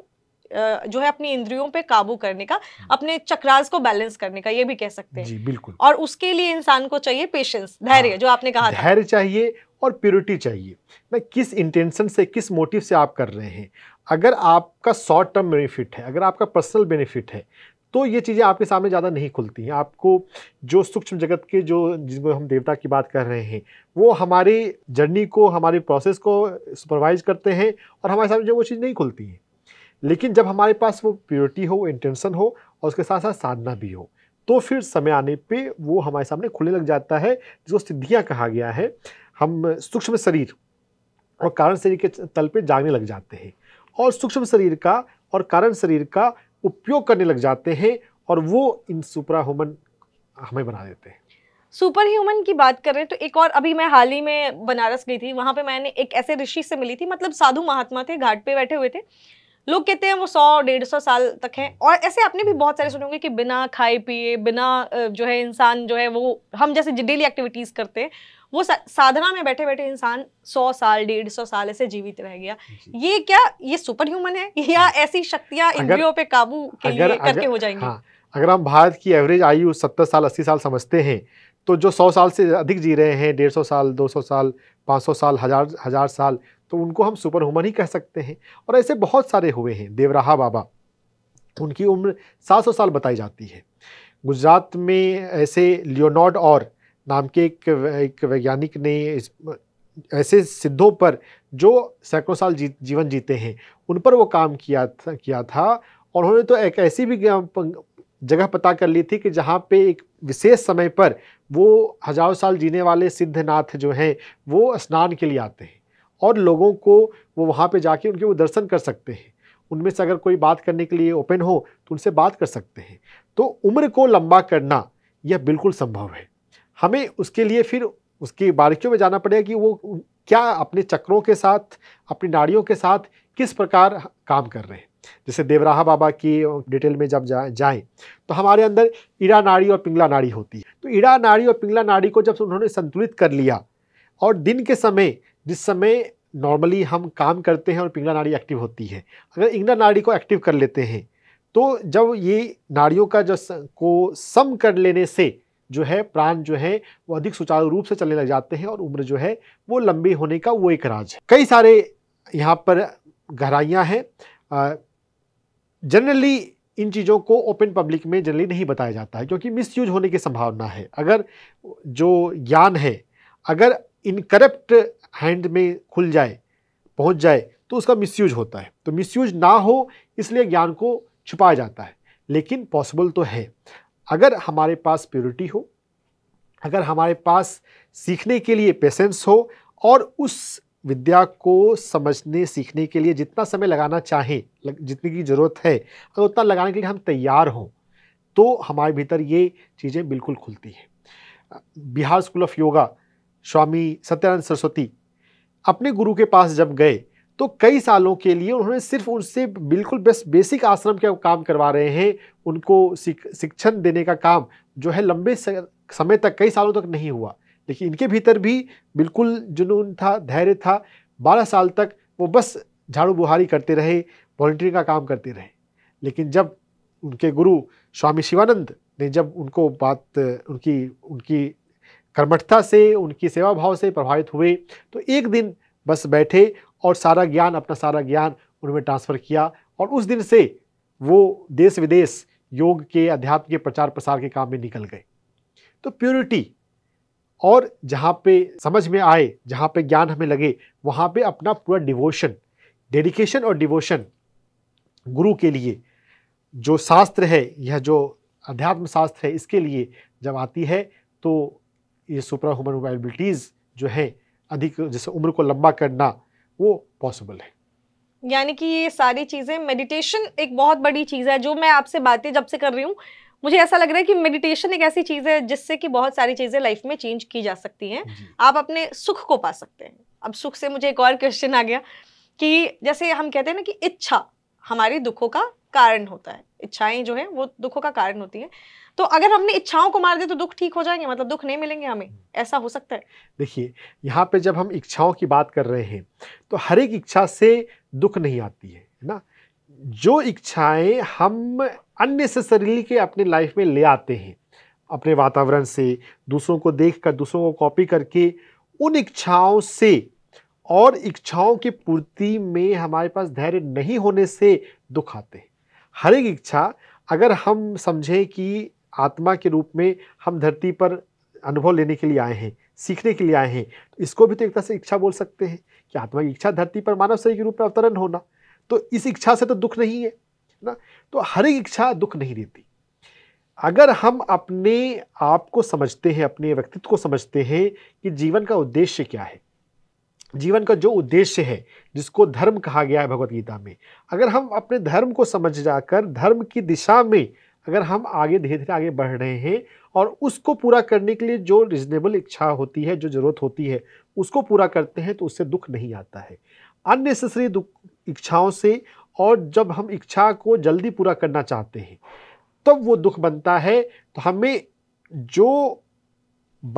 [SPEAKER 2] जो है अपनी इंद्रियों पे काबू करने का हाँ। अपने चक्रास को बैलेंस करने का ये भी कह सकते हैं जी बिल्कुल और उसके लिए इंसान को चाहिए पेशेंस धैर्य हाँ, जो आपने कहा धैर्य
[SPEAKER 1] चाहिए और प्योरिटी चाहिए मैं किस इंटेंशन से किस मोटिव से आप कर रहे हैं अगर आपका शॉर्ट टर्म बेनिफिट है अगर आपका पर्सनल बेनिफिट है तो ये चीज़ें आपके सामने ज़्यादा नहीं खुलती हैं आपको जो सूक्ष्म जगत के जो जिसको हम देवता की बात कर रहे हैं वो हमारी जर्नी को हमारे प्रोसेस को सुपरवाइज करते हैं और हमारे सामने जो वो चीज़ नहीं खुलती है लेकिन जब हमारे पास वो प्योरिटी हो इंटेंशन हो और उसके साथ साथ साधना भी हो तो फिर समय आने पे वो हमारे सामने खुलने लग जाता है जिसको सिद्धियाँ कहा गया है हम सूक्ष्म शरीर और कारण शरीर के तल पे जागने लग जाते हैं और सूक्ष्म शरीर का और कारण शरीर का उपयोग करने लग जाते हैं और वो इन सुपरा ह्यूमन हमें बना देते हैं
[SPEAKER 2] सुपर ह्यूमन की बात कर रहे हैं तो एक और अभी मैं हाल ही में बनारस गई थी वहाँ पे मैंने एक ऐसे ऋषि से मिली थी मतलब साधु महात्मा थे घाट पे बैठे हुए थे लोग कहते हैं वो सौ डेढ़ सौ साल तक हैं और ऐसे आपने भी बहुत सारे सुने होंगे कि बिना खाए पिए बिना जो है इंसान जो है वो हम जैसे डेली एक्टिविटीज़ करते हैं वो साधना में बैठे बैठे इंसान सौ साल डेढ़ सौ साल ऐसे जीवित रह गया ये क्या ये सुपर ह्यूमन है या हाँ। ऐसी शक्तियां इंद्रियों पे काबू के अगर, लिए करके हो जाएंगी हाँ,
[SPEAKER 1] अगर हम भारत की एवरेज आयु सत्तर साल अस्सी साल समझते हैं तो जो सौ साल से अधिक जी रहे हैं डेढ़ सौ साल दो सौ साल पाँच सौ साल हजार हजार साल तो उनको हम सुपर ह्यूमन ही कह सकते हैं और ऐसे बहुत सारे हुए हैं देवराहा बाबा उनकी उम्र सात सौ साल बताई जाती है गुजरात में ऐसे लियोनार्ड और नाम के एक एक वैज्ञानिक ने इस ऐसे सिद्धों पर जो सैकड़ों साल जी, जीवन जीते हैं उन पर वो काम किया था किया था और उन्होंने तो एक ऐसी भी जगह पता कर ली थी कि जहाँ पे एक विशेष समय पर वो हजारों साल जीने वाले सिद्धनाथ जो हैं वो स्नान के लिए आते हैं और लोगों को वो वहाँ पे जाके उनके वो दर्शन कर सकते हैं उनमें से अगर कोई बात करने के लिए ओपन हो तो उनसे बात कर सकते हैं तो उम्र को लंबा करना यह बिल्कुल संभव है हमें उसके लिए फिर उसकी बारीकियों में जाना पड़ेगा कि वो क्या अपने चक्रों के साथ अपनी नाड़ियों के साथ किस प्रकार काम कर रहे हैं जैसे देवराहा बाबा की डिटेल में जब जाए जाएँ तो हमारे अंदर ईड़ा नाड़ी और पिंगला नाड़ी होती है तो ईड़ा नाड़ी और पिंगला नाड़ी को जब उन्होंने संतुलित कर लिया और दिन के समय जिस समय नॉर्मली हम काम करते हैं और पिंगला नाड़ी एक्टिव होती है अगर इंगला नाड़ी को एक्टिव कर लेते हैं तो जब ये नाड़ियों का जो को सम कर लेने से जो है प्राण जो है वो अधिक सुचारू रूप से चलने लग जाते हैं और उम्र जो है वो लंबी होने का वो एक राज है कई सारे यहाँ पर गहराइयाँ हैं जनरली इन चीज़ों को ओपन पब्लिक में जनरली नहीं बताया जाता है क्योंकि मिसयूज होने की संभावना है अगर जो ज्ञान है अगर करप्ट हैंड में खुल जाए पहुंच जाए तो उसका मिसयूज होता है तो मिसयूज ना हो इसलिए ज्ञान को छुपाया जाता है लेकिन पॉसिबल तो है अगर हमारे पास प्योरिटी हो अगर हमारे पास सीखने के लिए पेशेंस हो और उस विद्या को समझने सीखने के लिए जितना समय लगाना चाहें लग, जितने की ज़रूरत है अगर उतना लगाने के लिए हम तैयार हों तो हमारे भीतर ये चीज़ें बिल्कुल खुलती हैं Bihar school of yoga Swami Satyananda Saraswati अपने गुरु के पास जब गए तो कई सालों के लिए उन्होंने सिर्फ उनसे बिल्कुल बेस बेसिक आश्रम के काम करवा रहे हैं उनको शिक्षण देने का काम जो है लंबे समय तक कई सालों तक नहीं हुआ लेकिन इनके भीतर भी बिल्कुल जुनून था धैर्य था बारह साल तक वो बस झाड़ू बुहारी करते रहे वॉल्टियरिंग का काम करते रहे लेकिन जब उनके गुरु स्वामी शिवानंद ने जब उनको बात उनकी उनकी कर्मठता से उनकी सेवा भाव से प्रभावित हुए तो एक दिन बस बैठे और सारा ज्ञान अपना सारा ज्ञान उनमें ट्रांसफ़र किया और उस दिन से वो देश विदेश योग के अध्यात्म के प्रचार प्रसार के काम में निकल गए तो प्योरिटी और जहाँ पे समझ में आए जहाँ पे ज्ञान हमें लगे वहाँ पे अपना पूरा डिवोशन डेडिकेशन और डिवोशन गुरु के लिए जो शास्त्र है यह जो अध्यात्म शास्त्र है इसके लिए जब आती है तो ये सुपरा ह्यूमन अवेलेबिलिटीज़ जो है अधिक जैसे उम्र को लंबा करना वो पॉसिबल है
[SPEAKER 2] यानी कि ये सारी चीज़ें मेडिटेशन एक बहुत बड़ी चीज़ है जो मैं आपसे बातें जब से कर रही हूँ मुझे ऐसा लग रहा है कि मेडिटेशन एक ऐसी चीज़ है जिससे कि बहुत सारी चीज़ें लाइफ में चेंज की जा सकती हैं आप अपने सुख को पा सकते हैं अब सुख से मुझे एक और क्वेश्चन आ गया कि जैसे हम कहते हैं ना कि इच्छा हमारी दुखों का कारण होता है इच्छाएं जो है वो दुखों का कारण होती है तो अगर हमने इच्छाओं को मार दे तो दुख ठीक हो जाएंगे मतलब दुख नहीं मिलेंगे हमें हम्म। ऐसा हो सकता है
[SPEAKER 1] देखिए यहाँ पे जब हम इच्छाओं की बात कर रहे हैं तो हर एक इच्छा से दुख नहीं आती है ना जो इच्छाएं हम अननेसेसरीली के अपने लाइफ में ले आते हैं अपने वातावरण से दूसरों को देख कर दूसरों को कॉपी करके उन इच्छाओं से और इच्छाओं की पूर्ति में हमारे पास धैर्य नहीं होने से दुख आते हैं हर एक इच्छा अगर हम समझें कि आत्मा के रूप में हम धरती पर अनुभव लेने के लिए आए हैं सीखने के लिए आए हैं इसको भी तो एक तरह से इच्छा बोल सकते हैं कि आत्मा की इच्छा धरती पर मानव शरीर के रूप में अवतरण होना तो इस इच्छा से तो दुख नहीं है ना तो हर एक इच्छा दुख नहीं देती अगर हम अपने आप को समझते हैं अपने व्यक्तित्व को समझते हैं कि जीवन का उद्देश्य क्या है जीवन का जो उद्देश्य है जिसको धर्म कहा गया है भगवत गीता में अगर हम अपने धर्म को समझ जाकर धर्म की दिशा में अगर हम आगे धीरे धीरे आगे बढ़ रहे हैं और उसको पूरा करने के लिए जो रिजनेबल इच्छा होती है जो ज़रूरत होती है उसको पूरा करते हैं तो उससे दुख नहीं आता है अननेसेसरी दुख इच्छाओं से और जब हम इच्छा को जल्दी पूरा करना चाहते हैं तब तो वो दुख बनता है तो हमें जो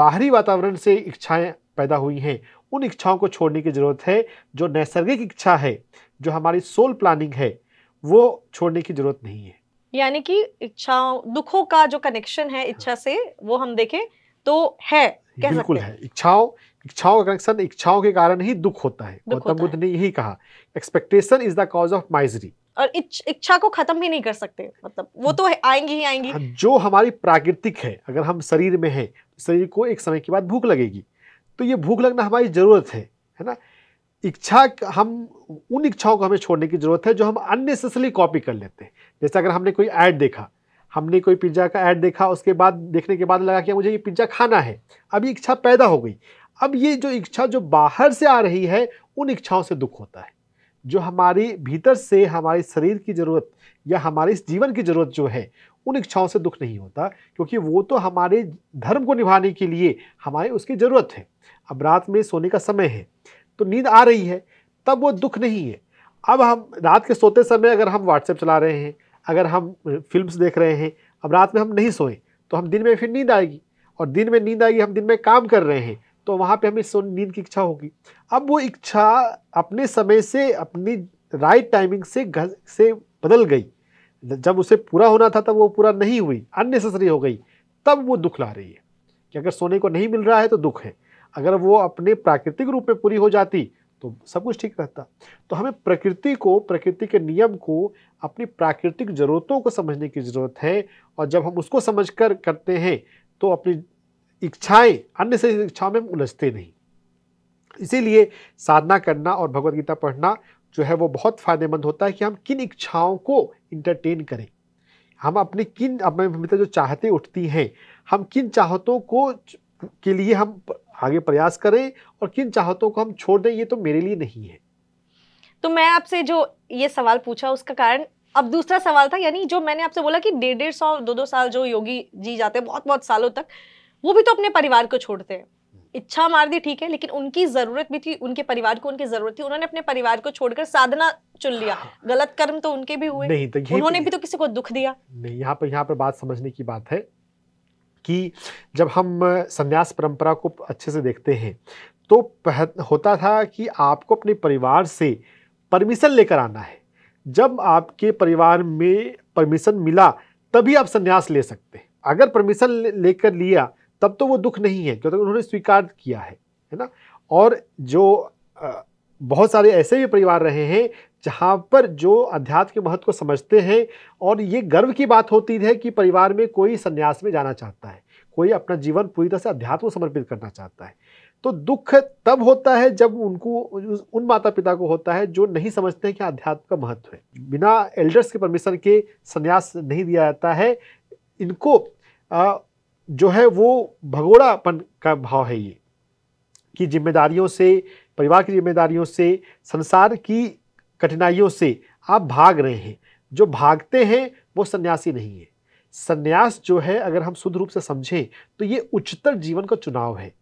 [SPEAKER 1] बाहरी वातावरण से इच्छाएं पैदा हुई हैं उन इच्छाओं को छोड़ने की ज़रूरत है जो नैसर्गिक इच्छा है जो हमारी सोल प्लानिंग है वो छोड़ने की ज़रूरत नहीं है
[SPEAKER 2] यानी कि इच्छाओं दुखों का जो कनेक्शन है इच्छा से वो हम देखें तो है कह बिल्कुल
[SPEAKER 1] है इच्छाओं इच्छाओं का कनेक्शन इच्छाओं के कारण ही दुख होता है गौतम बुद्ध ने यही कहा expectation is the cause of misery
[SPEAKER 2] और इच्छा को खत्म भी नहीं कर सकते मतलब वो तो आएंगी ही आएंगी हाँ,
[SPEAKER 1] जो हमारी प्राकृतिक है अगर हम शरीर में है शरीर को एक समय के बाद भूख लगेगी तो ये भूख लगना हमारी जरूरत है है ना इच्छा हम उन इच्छाओं को हमें छोड़ने की ज़रूरत है जो हम अननेसेसरी कॉपी कर लेते हैं जैसे अगर हमने कोई ऐड देखा हमने कोई पिज्ज़ा का ऐड देखा उसके बाद देखने के बाद लगा कि मुझे ये पिज्ज़ा खाना है अब ये इच्छा पैदा हो गई अब ये जो इच्छा जो बाहर से आ रही है उन इच्छाओं से दुख होता है जो हमारी भीतर से हमारे शरीर की ज़रूरत या हमारे इस जीवन की ज़रूरत जो है उन इच्छाओं से दुख नहीं होता क्योंकि वो तो हमारे धर्म को निभाने के लिए हमारे उसकी ज़रूरत है अब रात में सोने का समय है तो नींद आ रही है तब वो दुख नहीं है अब हम रात के सोते समय अगर हम व्हाट्सएप चला रहे हैं अगर हम फिल्म्स देख रहे हैं अब रात में हम नहीं सोए तो हम दिन में फिर नींद आएगी और दिन में नींद आएगी हम दिन में काम कर रहे हैं तो वहाँ पे हमें सो नींद की इच्छा होगी अब वो इच्छा अपने समय से अपनी राइट टाइमिंग से घर से बदल गई जब उसे पूरा होना था तब वो पूरा नहीं हुई अननेसेसरी हो गई तब वो दुख ला रही है कि अगर सोने को नहीं मिल रहा है तो दुख है अगर वो अपने प्राकृतिक रूप में पूरी हो जाती तो सब कुछ ठीक रहता तो हमें प्रकृति को प्रकृति के नियम को अपनी प्राकृतिक जरूरतों को समझने की ज़रूरत है और जब हम उसको समझ कर करते हैं तो अपनी इच्छाएं अन्य से इच्छाओं में उलझते नहीं इसीलिए साधना करना और भगवत गीता पढ़ना जो है वो बहुत फ़ायदेमंद होता है कि हम किन इच्छाओं को इंटरटेन करें हम अपने किन अपने जो चाहते उठती हैं हम किन चाहतों को के लिए हम आगे प्रयास करें और किन चाहतों को हम छोड़ दें ये तो मेरे लिए नहीं है
[SPEAKER 2] तो मैं आपसे जो ये सवाल पूछा उसका कारण अब दूसरा सवाल था यानी जो मैंने आपसे बोला कि डेढ़ डेढ़ सौ दो दो साल जो योगी जी जाते हैं बहुत बहुत सालों तक वो भी तो अपने परिवार को छोड़ते हैं हम्म। इच्छा मार दी ठीक है लेकिन उनकी जरूरत भी थी उनके परिवार को उनकी जरूरत थी उन्होंने अपने परिवार को छोड़कर साधना चुन लिया हाँ। गलत कर्म तो उनके भी हुए नहीं तो उन्होंने भी तो किसी को दुख दिया
[SPEAKER 1] नहीं यहाँ पर यहाँ पर बात समझने की बात है कि जब हम संन्यास परंपरा को अच्छे से देखते हैं तो होता था कि आपको अपने परिवार से परमिशन लेकर आना है जब आपके परिवार में परमिशन मिला तभी आप संन्यास ले सकते हैं अगर परमिशन लेकर लिया तब तो वो दुख नहीं है क्योंकि तो उन्होंने स्वीकार किया है है ना और जो बहुत सारे ऐसे भी परिवार रहे हैं जहाँ पर जो अध्यात्म के महत्व को समझते हैं और ये गर्व की बात होती है कि परिवार में कोई संन्यास में जाना चाहता है कोई अपना जीवन पूरी तरह से अध्यात्म समर्पित करना चाहता है तो दुख तब होता है जब उनको उन माता पिता को होता है जो नहीं समझते कि अध्यात्म का महत्व है बिना एल्डर्स के परमिशन के संन्यास नहीं दिया जाता है इनको आ, जो है वो भगोड़ापन का भाव है ये कि जिम्मेदारियों से परिवार की जिम्मेदारियों से संसार की कठिनाइयों से आप भाग रहे हैं जो भागते हैं वो सन्यासी नहीं है सन्यास जो है अगर हम शुद्ध रूप से समझें तो ये उच्चतर जीवन का चुनाव है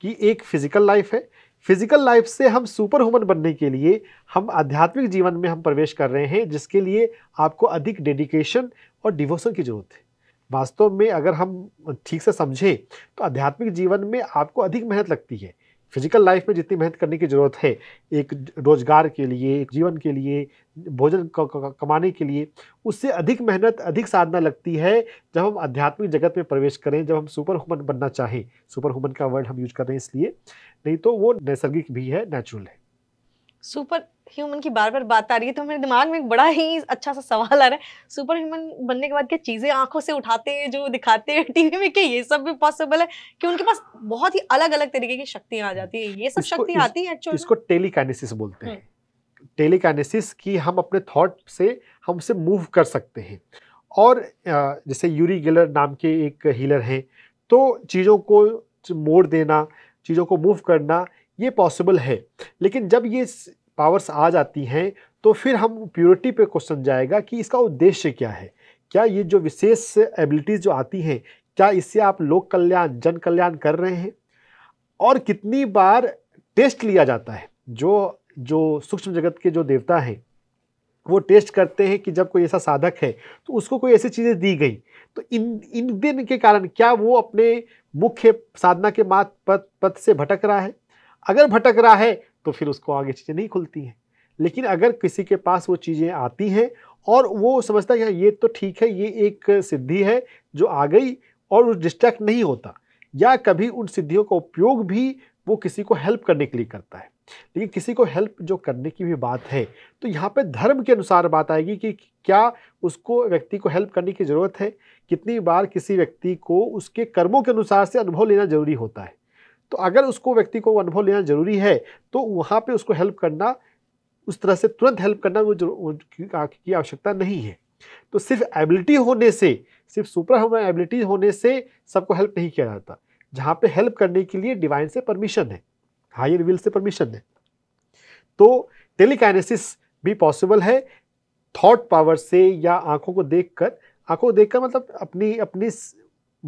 [SPEAKER 1] कि एक फिजिकल लाइफ है फिजिकल लाइफ से हम सुपर ह्यूमन बनने के लिए हम आध्यात्मिक जीवन में हम प्रवेश कर रहे हैं जिसके लिए आपको अधिक डेडिकेशन और डिवोशन की ज़रूरत है वास्तव में अगर हम ठीक से समझें तो आध्यात्मिक जीवन में आपको अधिक मेहनत लगती है फिजिकल लाइफ में जितनी मेहनत करने की ज़रूरत है एक रोज़गार के लिए एक जीवन के लिए भोजन कमाने के लिए उससे अधिक मेहनत अधिक साधना लगती है जब हम आध्यात्मिक जगत में प्रवेश करें जब हम सुपर हुमन बनना चाहें सुपर हुमन का वर्ड हम यूज कर रहे हैं इसलिए नहीं तो वो नैसर्गिक भी है नेचुरल है
[SPEAKER 2] सुपर ह्यूमन की बार बार बात आ रही है तो मेरे दिमाग में एक बड़ा ही अच्छा सा सवाल आ रहा है सुपर ह्यूमन बनने के बाद क्या चीज़ें आंखों से उठाते हैं जो दिखाते हैं टीवी में क्या ये सब भी पॉसिबल है कि उनके पास बहुत ही अलग अलग तरीके की शक्तियां आ जाती है ये सब शक्ति आती है एक्चुअली
[SPEAKER 1] इसको टेलीकाइनेसिस बोलते हैं
[SPEAKER 2] हम्म।
[SPEAKER 1] टेलीकाइनेसिस की हम अपने थॉट से हम उसे मूव कर सकते हैं और जैसे यूरी गिलर नाम के एक हीलर हैं तो चीज़ों को मोड़ देना चीज़ों को मूव करना ये पॉसिबल है लेकिन जब ये पावर्स आ जाती हैं तो फिर हम प्योरिटी पे क्वेश्चन जाएगा कि इसका उद्देश्य क्या है क्या ये जो विशेष एबिलिटीज़ जो आती हैं क्या इससे आप लोक कल्याण जन कल्याण कर रहे हैं और कितनी बार टेस्ट लिया जाता है जो जो सूक्ष्म जगत के जो देवता हैं वो टेस्ट करते हैं कि जब कोई ऐसा साधक है तो उसको कोई ऐसी चीज़ें दी गई तो इन इन दिन के कारण क्या वो अपने मुख्य साधना के मात पथ पथ से भटक रहा है अगर भटक रहा है तो फिर उसको आगे चीज़ें नहीं खुलती हैं लेकिन अगर किसी के पास वो चीज़ें आती हैं और वो समझता है हाँ, ये तो ठीक है ये एक सिद्धि है जो आ गई और वो डिस्ट्रैक्ट नहीं होता या कभी उन सिद्धियों का उपयोग भी वो किसी को हेल्प करने के लिए करता है लेकिन किसी को हेल्प जो करने की भी बात है तो यहाँ पे धर्म के अनुसार बात आएगी कि क्या उसको व्यक्ति को हेल्प करने की ज़रूरत है कितनी बार किसी व्यक्ति को उसके कर्मों के अनुसार से अनुभव लेना जरूरी होता है तो अगर उसको व्यक्ति को अनुभव लेना जरूरी है तो वहाँ पे उसको हेल्प करना उस तरह से तुरंत हेल्प करना वो, की आवश्यकता नहीं है तो सिर्फ एबिलिटी होने से सिर्फ सुपर ह्यूमन एबिलिटी होने से सबको हेल्प नहीं किया जाता जहाँ पे हेल्प करने के लिए डिवाइन से परमिशन है हायर विल से परमिशन है तो टेलीकाइनेसिस भी पॉसिबल है थॉट पावर से या आंखों को देखकर आंखों को देखकर मतलब अपनी अपनी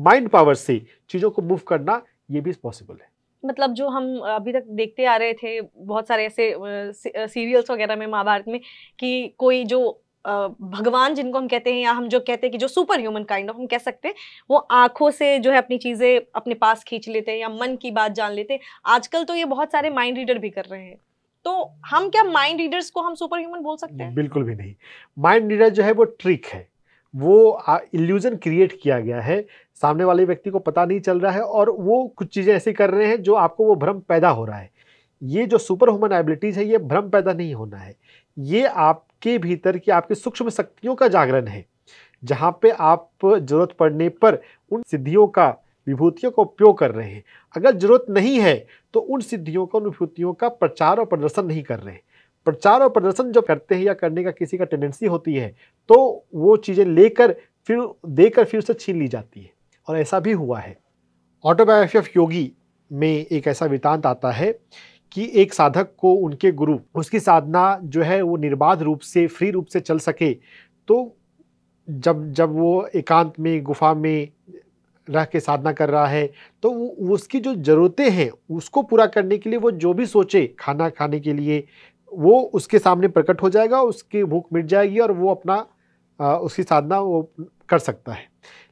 [SPEAKER 1] माइंड पावर से चीज़ों को मूव करना ये भी पॉसिबल है
[SPEAKER 2] मतलब जो हम अभी तक देखते आ रहे थे बहुत सारे ऐसे सीरियल्स वगैरह में महाभारत में कि कोई जो भगवान जिनको हम कहते हैं या हम जो कहते हैं कि जो सुपर ह्यूमन काइंड ऑफ हम कह सकते हैं वो आंखों से जो है अपनी चीज़ें अपने पास खींच लेते हैं या मन की बात जान लेते हैं आजकल तो ये बहुत सारे माइंड रीडर भी कर रहे हैं तो हम क्या माइंड रीडर्स को हम सुपर
[SPEAKER 1] ह्यूमन बोल सकते हैं बिल्कुल भी नहीं माइंड रीडर जो है वो ट्रिक है वो इल्यूजन क्रिएट किया गया है सामने वाले व्यक्ति को पता नहीं चल रहा है और वो कुछ चीज़ें ऐसी कर रहे हैं जो आपको वो भ्रम पैदा हो रहा है ये जो सुपर ह्यूमन एबिलिटीज़ है ये भ्रम पैदा नहीं होना है ये आपके भीतर की आपकी सूक्ष्म शक्तियों का जागरण है जहाँ पे आप जरूरत पड़ने पर उन सिद्धियों का विभूतियों का उपयोग कर रहे हैं अगर जरूरत नहीं है तो उन सिद्धियों का उन विभूतियों का प्रचार और प्रदर्शन नहीं कर रहे हैं प्रचार और प्रदर्शन जब करते हैं या करने का किसी का टेंडेंसी होती है तो वो चीज़ें लेकर फिर देकर फिर उसे छीन ली जाती है और ऐसा भी हुआ है ऑटोबायोग्राफी ऑफ योगी में एक ऐसा वृतांत आता है कि एक साधक को उनके गुरु उसकी साधना जो है वो निर्बाध रूप से फ्री रूप से चल सके तो जब जब वो एकांत में गुफा में रह के साधना कर रहा है तो उसकी जो ज़रूरतें हैं उसको पूरा करने के लिए वो जो भी सोचे खाना खाने के लिए वो उसके सामने प्रकट हो जाएगा उसकी भूख मिट जाएगी और वो अपना आ, उसकी साधना वो कर सकता है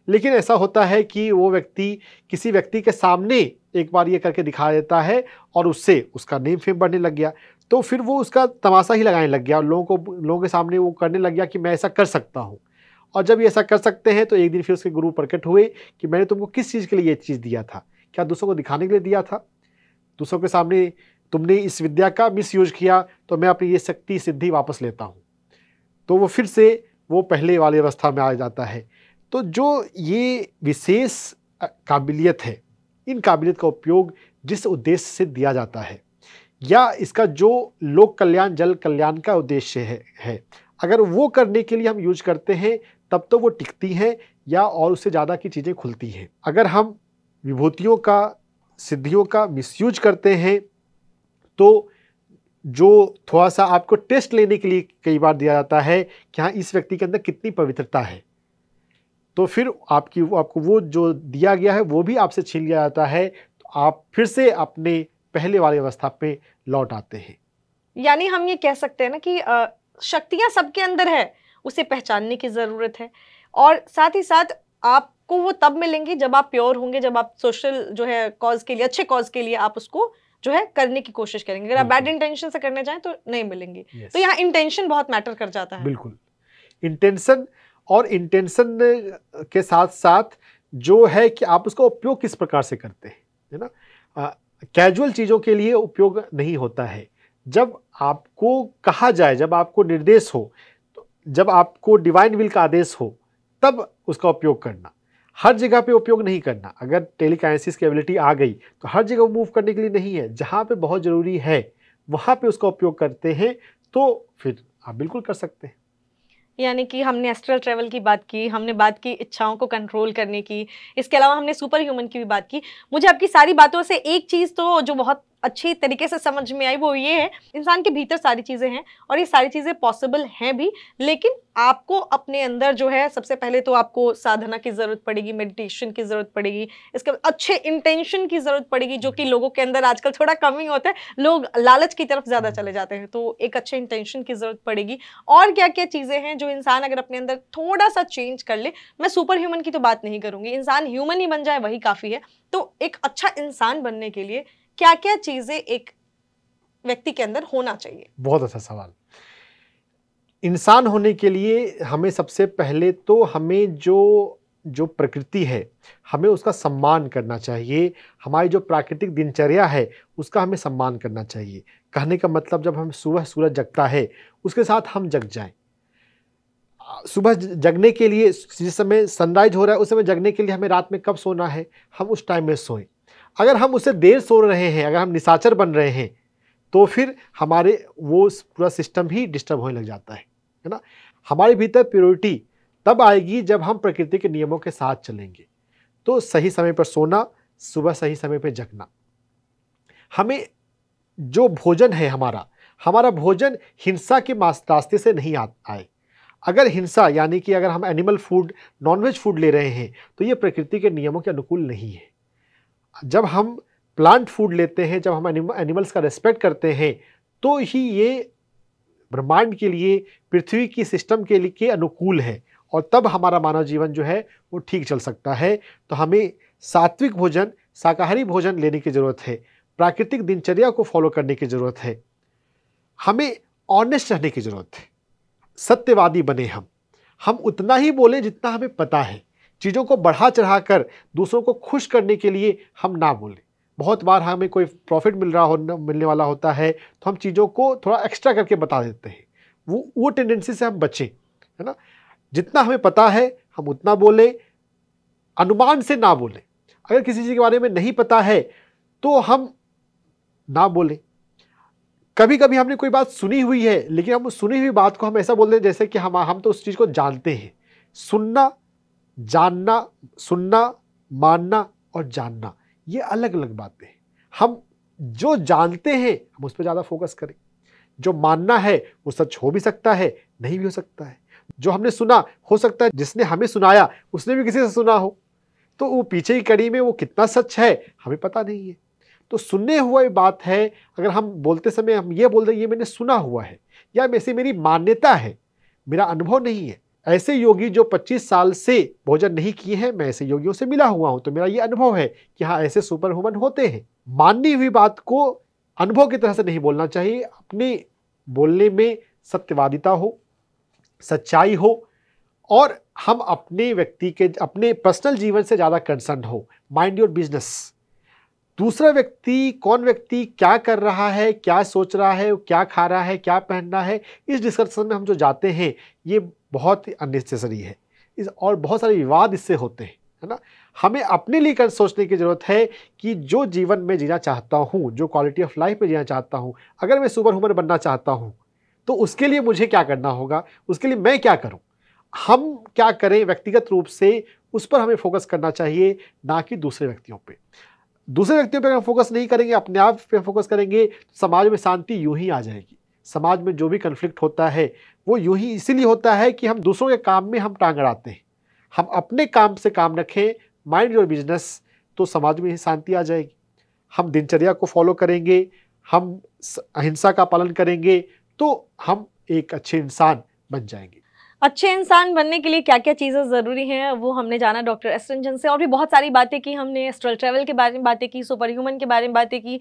[SPEAKER 1] लेकिन ऐसा होता है कि वो व्यक्ति किसी व्यक्ति के सामने एक बार ये करके दिखा देता है और उससे उसका नेम फेम बढ़ने लग गया तो फिर वो उसका तमाशा ही लगाने लग गया और लोगों को लोगों के सामने वो करने लग गया कि मैं ऐसा कर सकता हूँ और जब ये ऐसा कर सकते हैं तो एक दिन फिर उसके गुरु प्रकट हुए कि मैंने तुमको किस चीज़ के लिए ये चीज़ दिया था क्या दूसरों को दिखाने के लिए दिया था दूसरों के सामने तुमने इस विद्या का यूज किया तो मैं अपनी ये शक्ति सिद्धि वापस लेता हूँ तो वो फिर से वो पहले वाली अवस्था में आ जाता है तो जो ये विशेष काबिलियत है इन काबिलियत का उपयोग जिस उद्देश्य से दिया जाता है या इसका जो लोक कल्याण जल कल्याण का उद्देश्य है, है अगर वो करने के लिए हम यूज करते हैं तब तो वो टिकती हैं या और उससे ज़्यादा की चीज़ें खुलती हैं अगर हम विभूतियों का सिद्धियों का मिसयूज करते हैं तो जो थोड़ा सा आपको टेस्ट लेने के लिए कई बार दिया जाता है कि हाँ इस व्यक्ति के अंदर कितनी पवित्रता है तो फिर आपकी आपको वो जो दिया गया है वो भी आपसे छीन लिया जाता है तो आप फिर से अपने पहले वाली अवस्था पे लौट आते हैं
[SPEAKER 2] यानी हम ये कह सकते हैं ना कि शक्तियाँ सबके अंदर है उसे पहचानने की ज़रूरत है और साथ ही साथ आपको वो तब मिलेंगी जब आप प्योर होंगे जब आप सोशल जो है कॉज के लिए अच्छे कॉज के लिए आप उसको जो है करने की कोशिश करेंगे अगर आप बैड इंटेंशन से करने जाएं तो नहीं मिलेंगी तो यहाँ इंटेंशन बहुत मैटर कर जाता है बिल्कुल
[SPEAKER 1] इंटेंशन और इंटेंशन के साथ साथ जो है कि आप उसका उपयोग किस प्रकार से करते हैं है ना कैजुअल चीज़ों के लिए उपयोग नहीं होता है जब आपको कहा जाए जब आपको निर्देश हो तो जब आपको डिवाइन विल का आदेश हो तब उसका उपयोग करना हर जगह पे उपयोग नहीं करना अगर टेलीकाइंसिस की एबिलिटी आ गई तो हर जगह मूव करने के लिए नहीं है जहाँ पे बहुत ज़रूरी है वहाँ पे उसका उपयोग करते हैं तो फिर आप बिल्कुल कर सकते हैं
[SPEAKER 2] यानी कि हमने एस्ट्रल ट्रेवल की बात की हमने बात की इच्छाओं को कंट्रोल करने की इसके अलावा हमने सुपर ह्यूमन की भी बात की मुझे आपकी सारी बातों से एक चीज़ तो जो बहुत अच्छी तरीके से समझ में आई वो ये है इंसान के भीतर सारी चीज़ें हैं और ये सारी चीज़ें पॉसिबल हैं भी लेकिन आपको अपने अंदर जो है सबसे पहले तो आपको साधना की ज़रूरत पड़ेगी मेडिटेशन की ज़रूरत पड़ेगी इसके बाद अच्छे इंटेंशन की ज़रूरत पड़ेगी जो कि लोगों के अंदर आजकल थोड़ा कम ही होता है लोग लालच की तरफ ज़्यादा चले जाते हैं तो एक अच्छे इंटेंशन की ज़रूरत पड़ेगी और क्या क्या चीज़ें हैं जो इंसान अगर अपने अंदर थोड़ा सा चेंज कर ले मैं सुपर ह्यूमन की तो बात नहीं करूँगी इंसान ह्यूमन ही बन जाए वही काफ़ी है तो एक अच्छा इंसान बनने के लिए क्या क्या चीजें एक व्यक्ति के अंदर होना चाहिए
[SPEAKER 1] बहुत अच्छा सवाल इंसान होने के लिए हमें सबसे पहले तो हमें जो जो प्रकृति है हमें उसका सम्मान करना चाहिए हमारी जो प्राकृतिक दिनचर्या है उसका हमें सम्मान करना चाहिए कहने का मतलब जब हम सुबह सूरज जगता है उसके साथ हम जग जाएं सुबह जगने के लिए जिस समय सनराइज हो रहा है उस समय जगने के लिए हमें रात में कब सोना है हम उस टाइम में सोएं अगर हम उसे देर सो रहे हैं अगर हम निशाचर बन रहे हैं तो फिर हमारे वो पूरा सिस्टम ही डिस्टर्ब होने लग जाता है है ना हमारे भीतर प्योरिटी तब आएगी जब हम प्रकृति के नियमों के साथ चलेंगे तो सही समय पर सोना सुबह सही समय पर जगना हमें जो भोजन है हमारा हमारा भोजन हिंसा के रास्ते से नहीं आ, आए अगर हिंसा यानी कि अगर हम एनिमल फूड नॉनवेज फूड ले रहे हैं तो ये प्रकृति के नियमों के अनुकूल नहीं है जब हम प्लांट फूड लेते हैं जब हम एनिमल्स का रेस्पेक्ट करते हैं तो ही ये ब्रह्मांड के लिए पृथ्वी की सिस्टम के लिए के अनुकूल है और तब हमारा मानव जीवन जो है वो ठीक चल सकता है तो हमें सात्विक भोजन शाकाहारी भोजन लेने की ज़रूरत है प्राकृतिक दिनचर्या को फॉलो करने की ज़रूरत है हमें ऑनेस्ट रहने की ज़रूरत है सत्यवादी बने हम हम उतना ही बोलें जितना हमें पता है चीज़ों को बढ़ा चढ़ा कर दूसरों को खुश करने के लिए हम ना बोलें बहुत बार हमें कोई प्रॉफिट मिल रहा हो मिलने वाला होता है तो हम चीज़ों को थोड़ा एक्स्ट्रा करके बता देते हैं वो वो टेंडेंसी से हम बचें है ना जितना हमें पता है हम उतना बोलें अनुमान से ना बोलें अगर किसी चीज़ के बारे में नहीं पता है तो हम ना बोलें कभी कभी हमने कोई बात सुनी हुई है लेकिन हम सुनी हुई बात को हम ऐसा बोल दें जैसे कि हम हम तो उस चीज़ को जानते हैं सुनना जानना सुनना मानना और जानना ये अलग अलग बातें हैं हम जो जानते हैं हम उस पर ज़्यादा फोकस करें जो मानना है वो सच हो भी सकता है नहीं भी हो सकता है जो हमने सुना हो सकता है जिसने हमें सुनाया उसने भी किसी से सुना हो तो वो पीछे की कड़ी में वो कितना सच है हमें पता नहीं है तो सुनने हुआ बात है अगर हम बोलते समय हम ये बोल रहे ये मैंने सुना हुआ है या वैसे मेरी मान्यता है मेरा अनुभव नहीं है ऐसे योगी जो 25 साल से भोजन नहीं किए हैं मैं ऐसे योगियों से मिला हुआ हूं तो मेरा ये अनुभव है कि हाँ ऐसे सुपर वुमन होते हैं माननी हुई बात को अनुभव की तरह से नहीं बोलना चाहिए अपने बोलने में सत्यवादिता हो सच्चाई हो और हम अपने व्यक्ति के अपने पर्सनल जीवन से ज़्यादा कंसर्न हो माइंड योर बिजनेस दूसरा व्यक्ति कौन व्यक्ति क्या कर रहा है क्या सोच रहा है क्या खा रहा है क्या पहनना है इस डिस्कशन में हम जो जाते हैं ये बहुत ही अननेसेसरी है इस और बहुत सारे विवाद इससे होते हैं है ना हमें अपने लिए कर सोचने की ज़रूरत है कि जो जीवन में जीना चाहता हूँ जो क्वालिटी ऑफ लाइफ में जीना चाहता हूँ अगर मैं सुपर हुमर बनना चाहता हूँ तो उसके लिए मुझे क्या करना होगा उसके लिए मैं क्या करूँ हम क्या करें व्यक्तिगत रूप से उस पर हमें फोकस करना चाहिए ना कि दूसरे व्यक्तियों पर दूसरे व्यक्तियों पर हम फोकस नहीं करेंगे अपने आप पर फोकस करेंगे समाज में शांति यूँ ही आ जाएगी समाज में जो भी कन्फ्लिक्ट होता है वो यूं ही इसीलिए होता है कि हम दूसरों के काम में हम टांग अड़ाते हैं हम अपने काम से काम रखें माइंड योर बिजनेस तो समाज में ही शांति आ जाएगी हम दिनचर्या को फॉलो करेंगे हम अहिंसा का पालन करेंगे तो हम एक अच्छे इंसान बन जाएंगे
[SPEAKER 2] अच्छे इंसान बनने के लिए क्या क्या चीज़ें ज़रूरी हैं वो हमने जाना डॉक्टर एस्ट्रंजन से और भी बहुत सारी बातें की हमने एस्ट्रल ट्रैवल के बारे में बातें की सुपर ह्यूमन के बारे में बातें की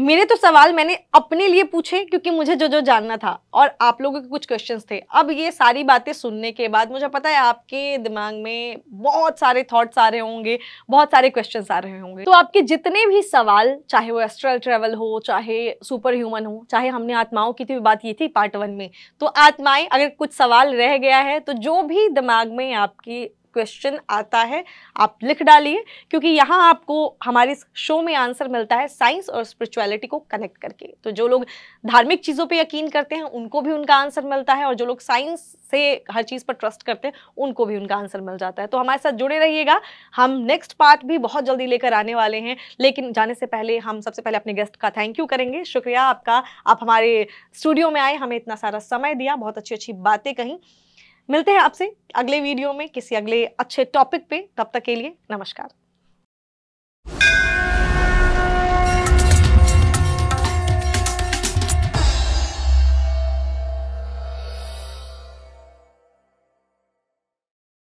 [SPEAKER 2] मेरे तो सवाल मैंने अपने लिए पूछे क्योंकि मुझे जो जो जानना था और आप लोगों के कुछ क्वेश्चंस थे अब ये सारी बातें सुनने के बाद मुझे पता है आपके दिमाग में बहुत सारे थॉट्स आ रहे होंगे बहुत सारे क्वेश्चंस आ रहे होंगे तो आपके जितने भी सवाल चाहे वो एस्ट्रल ट्रेवल हो चाहे सुपर ह्यूमन हो चाहे हमने आत्माओं की भी बात की थी पार्ट वन में तो आत्माएं अगर कुछ सवाल रह गया है तो जो भी दिमाग में आपकी क्वेश्चन आता है आप लिख डालिए क्योंकि यहाँ आपको हमारे शो में आंसर मिलता है साइंस और स्पिरिचुअलिटी को कनेक्ट करके तो जो लोग धार्मिक चीज़ों पे यकीन करते हैं उनको भी उनका आंसर मिलता है और जो लोग साइंस से हर चीज़ पर ट्रस्ट करते हैं उनको भी उनका आंसर मिल जाता है तो हमारे साथ जुड़े रहिएगा हम नेक्स्ट पार्ट भी बहुत जल्दी लेकर आने वाले हैं लेकिन जाने से पहले हम सबसे पहले अपने गेस्ट का थैंक यू करेंगे शुक्रिया आपका आप हमारे स्टूडियो में आए हमें इतना सारा समय दिया बहुत अच्छी अच्छी बातें कहीं मिलते हैं आपसे अगले वीडियो में किसी अगले अच्छे टॉपिक पे तब तक के लिए नमस्कार